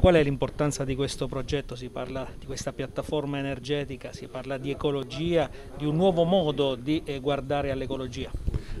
Qual è l'importanza di questo progetto? Si parla di questa piattaforma energetica, si parla di ecologia, di un nuovo modo di eh, guardare all'ecologia.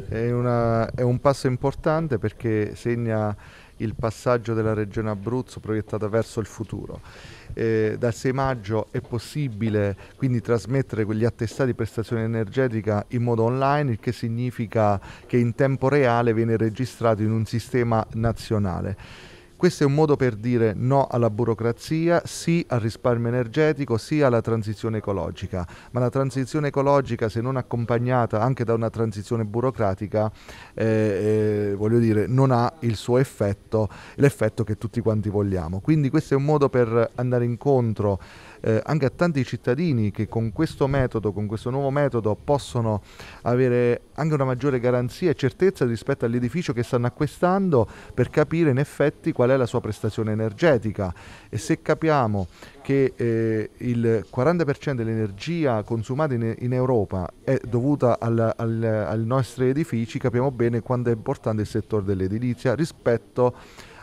È, una, è un passo importante perché segna il passaggio della regione Abruzzo proiettata verso il futuro. Eh, dal 6 maggio è possibile quindi trasmettere quegli attestati di prestazione energetica in modo online, il che significa che in tempo reale viene registrato in un sistema nazionale. Questo è un modo per dire no alla burocrazia, sì al risparmio energetico, sì alla transizione ecologica, ma la transizione ecologica se non accompagnata anche da una transizione burocratica, eh, eh, voglio dire, non ha il suo effetto, l'effetto che tutti quanti vogliamo. Quindi questo è un modo per andare incontro eh, anche a tanti cittadini che con questo metodo, con questo nuovo metodo possono avere anche una maggiore garanzia e certezza rispetto all'edificio che stanno acquistando per capire in effetti qual qual è la sua prestazione energetica e se capiamo che eh, il 40% dell'energia consumata in, in, Europa è dovuta ai nostri edifici, capiamo bene quanto è importante il settore dell'edilizia rispetto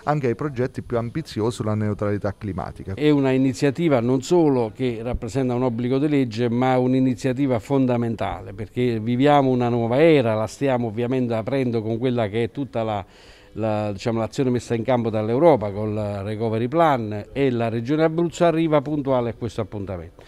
anche ai progetti più ambiziosi sulla neutralità climatica. È un'iniziativa non solo che rappresenta un obbligo di legge, ma un'iniziativa fondamentale perché viviamo una nuova era, la stiamo ovviamente aprendo con quella che è tutta la la, diciamo, l'azione messa in campo dall'Europa con il recovery plan e la Regione Abruzzo arriva puntuale a questo appuntamento.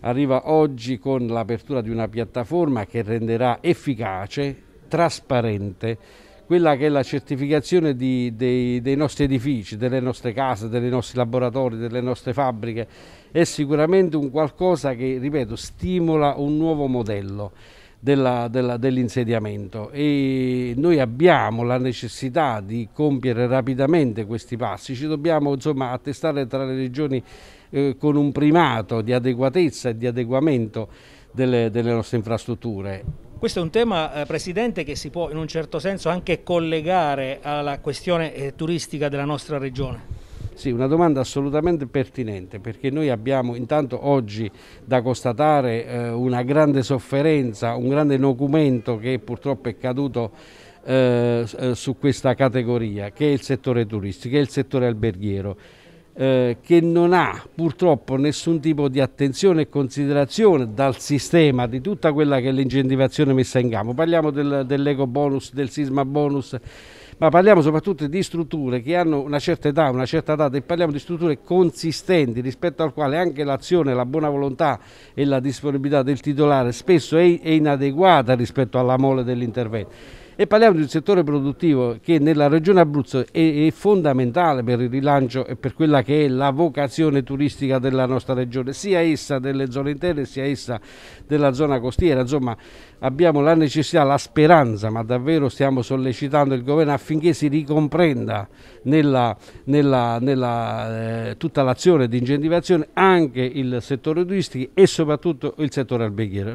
Arriva oggi con l'apertura di una piattaforma che renderà efficace, trasparente, quella che è la certificazione di, dei, dei, nostri edifici, delle nostre case, dei nostri laboratori, delle nostre fabbriche, è sicuramente un qualcosa che, ripeto, stimola un nuovo modello dell'insediamento e noi abbiamo la necessità di compiere rapidamente questi passi, ci dobbiamo insomma attestare tra le regioni eh, con un primato di adeguatezza e di adeguamento delle, delle nostre infrastrutture. Questo è un tema, eh, Presidente, che si può in un certo senso anche collegare alla questione eh, turistica della nostra regione. Sì, una domanda assolutamente pertinente perché noi abbiamo intanto oggi da constatare eh, una grande sofferenza, un grande nocumento che purtroppo è caduto eh, eh su questa categoria che è il settore turistico, che è il settore alberghiero. Eh, che non ha purtroppo nessun tipo di attenzione e considerazione dal sistema di tutta quella che è l'incentivazione messa in campo. Parliamo del, dell'eco bonus, del sisma bonus, ma parliamo soprattutto di strutture che hanno una certa età, una certa data e parliamo di strutture consistenti rispetto al quale anche l'azione, la buona volontà e la disponibilità del titolare spesso è, è inadeguata rispetto alla mole dell'intervento. E parliamo di un settore produttivo che nella regione Abruzzo è, è fondamentale per il rilancio e per quella che è la vocazione turistica della nostra regione, sia essa delle zone interne sia essa della zona costiera. Insomma, abbiamo la necessità, la speranza, ma davvero stiamo sollecitando il governo affinché si ricomprenda nella, nella, nella eh, tutta l'azione di incentivazione anche il settore turistico e soprattutto il settore alberghiero.